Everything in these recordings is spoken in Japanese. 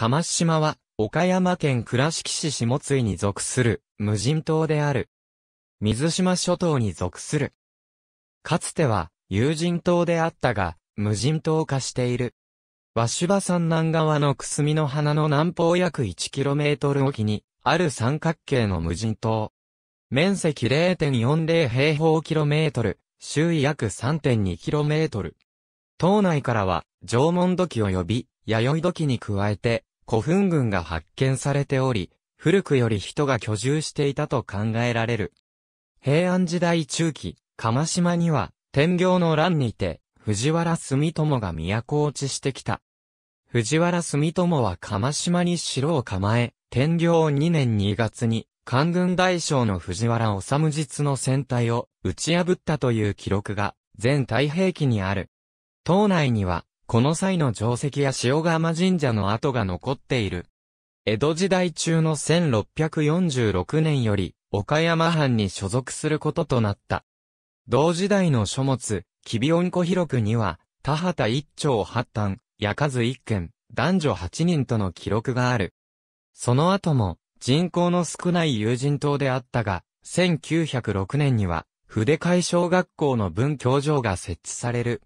釜島は、岡山県倉敷市下津井に属する、無人島である。水島諸島に属する。かつては、有人島であったが、無人島化している。鷲羽山南側のくすみの花の南方約 1km 沖に、ある三角形の無人島。面積0.40平方キロメートル、周囲約 3.2km。島内からは、縄文土器及び弥生土器に加えて古墳群が発見されており、古くより人が居住していたと考えられる。平安時代中期、鎌島には天行の乱にて藤原住友が都落ちしてきた。藤原住友は鎌島に城を構え、天行2年2月に、官軍大将の藤原治実の戦隊を打ち破ったという記録が、全太平記にある。島内には、この際の定石や塩釜神社の跡が残っている。江戸時代中の1646年より、岡山藩に所属することとなった。同時代の書物、キビオンコ広くには、田畑一丁八端、や数一軒、男女八人との記録がある。その後も、人口の少ない友人島であったが、1906年には、筆会小学校の文教場が設置される。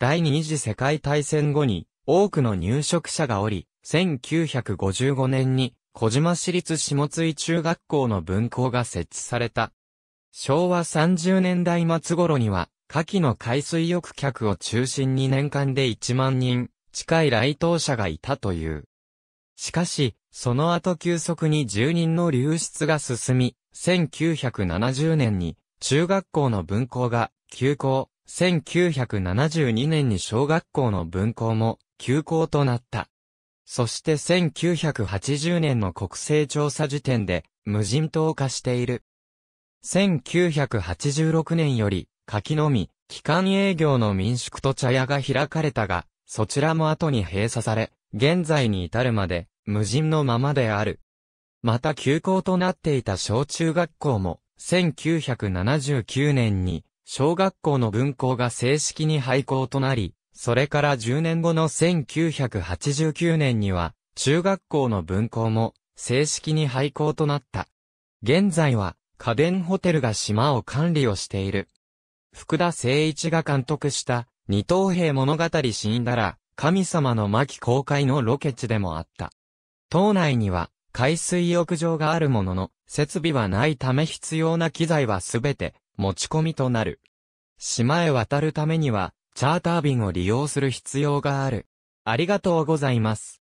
第二次世界大戦後に多くの入植者がおり、1955年に小島市立下津井中学校の分校が設置された。昭和30年代末頃には、夏季の海水浴客を中心に年間で1万人近い来島者がいたという。しかし、その後急速に住人の流出が進み、1970年に中学校の分校が休校、1972年に小学校の分校も休校となった。そして1980年の国勢調査時点で無人島化している。1986年より柿のみ、期間営業の民宿と茶屋が開かれたが、そちらも後に閉鎖され、現在に至るまで無人のままである。また休校となっていた小中学校も1979年に小学校の分校が正式に廃校となり、それから10年後の1989年には、中学校の分校も正式に廃校となった。現在は、家電ホテルが島を管理をしている。福田誠一が監督した、二等兵物語死んだら、神様の巻公開のロケ地でもあった。島内には、海水浴場があるものの、設備はないため必要な機材はすべて、持ち込みとなる。島へ渡るためには、チャーター便を利用する必要がある。ありがとうございます。